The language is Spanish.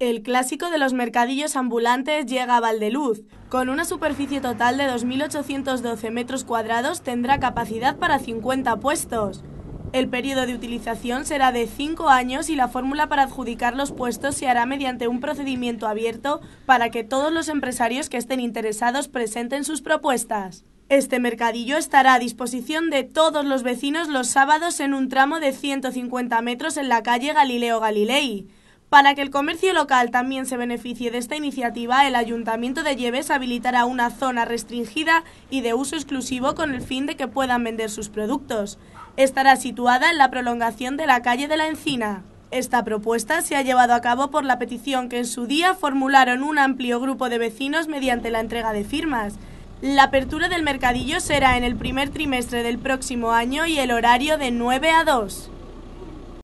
El clásico de los mercadillos ambulantes llega a Valdeluz. Con una superficie total de 2.812 metros cuadrados tendrá capacidad para 50 puestos. El periodo de utilización será de 5 años y la fórmula para adjudicar los puestos se hará mediante un procedimiento abierto para que todos los empresarios que estén interesados presenten sus propuestas. Este mercadillo estará a disposición de todos los vecinos los sábados en un tramo de 150 metros en la calle Galileo Galilei. Para que el comercio local también se beneficie de esta iniciativa, el Ayuntamiento de Lleves habilitará una zona restringida y de uso exclusivo con el fin de que puedan vender sus productos. Estará situada en la prolongación de la calle de la Encina. Esta propuesta se ha llevado a cabo por la petición que en su día formularon un amplio grupo de vecinos mediante la entrega de firmas. La apertura del mercadillo será en el primer trimestre del próximo año y el horario de 9 a 2.